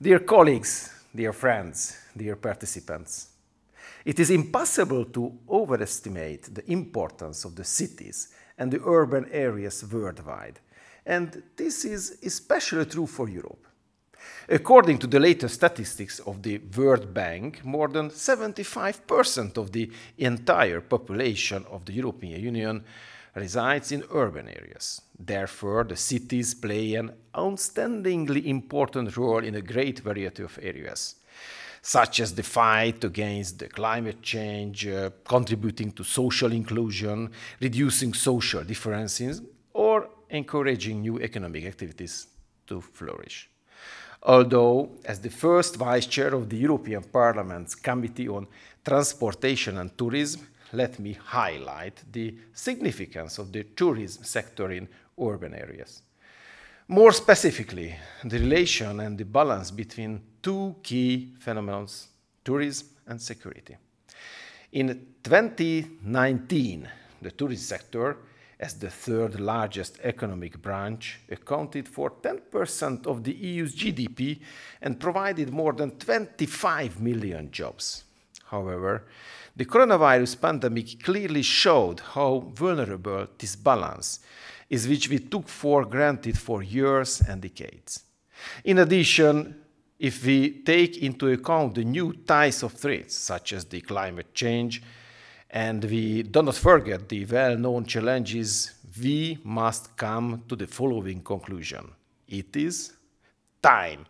Dear colleagues, dear friends, dear participants, it is impossible to overestimate the importance of the cities and the urban areas worldwide, and this is especially true for Europe. According to the latest statistics of the World Bank, more than 75% of the entire population of the European Union resides in urban areas. Therefore, the cities play an outstandingly important role in a great variety of areas, such as the fight against the climate change, uh, contributing to social inclusion, reducing social differences, or encouraging new economic activities to flourish. Although, as the first vice chair of the European Parliament's Committee on Transportation and Tourism, let me highlight the significance of the tourism sector in urban areas. More specifically, the relation and the balance between two key phenomena, tourism and security. In 2019, the tourism sector, as the third largest economic branch, accounted for 10% of the EU's GDP and provided more than 25 million jobs however, the coronavirus pandemic clearly showed how vulnerable this balance is, which we took for granted for years and decades. In addition, if we take into account the new types of threats, such as the climate change, and we do not forget the well known challenges, we must come to the following conclusion it is time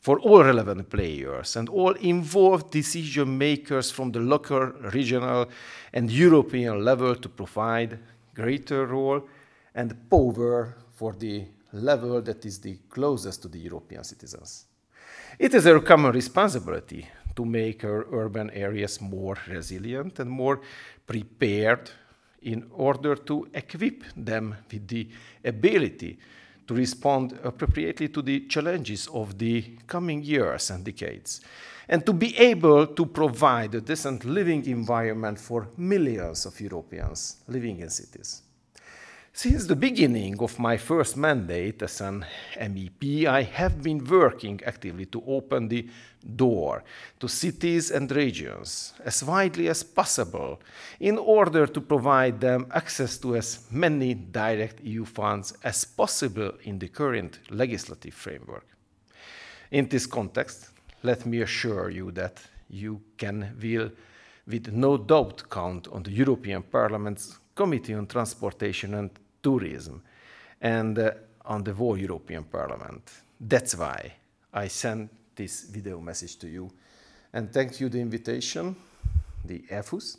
for all relevant players and all involved decision makers from the local, regional, and European level to provide greater role and power for the level that is the closest to the European citizens. It is our common responsibility to make our urban areas more resilient and more prepared in order to equip them with the ability to respond appropriately to the challenges of the coming years and decades, and to be able to provide a decent living environment for millions of Europeans living in cities. Since the beginning of my first mandate as an MEP, I have been working actively to open the door to cities and regions as widely as possible in order to provide them access to as many direct EU funds as possible in the current legislative framework. In this context, let me assure you that you can will with no doubt count on the European Parliament's Committee on Transportation and tourism and uh, on the whole European Parliament. That's why I sent this video message to you. And thank you the invitation, the EFUS,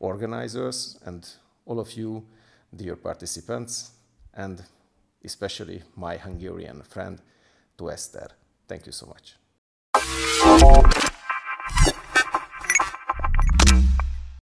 organizers, and all of you, dear participants, and especially my Hungarian friend, to Esther. Thank you so much.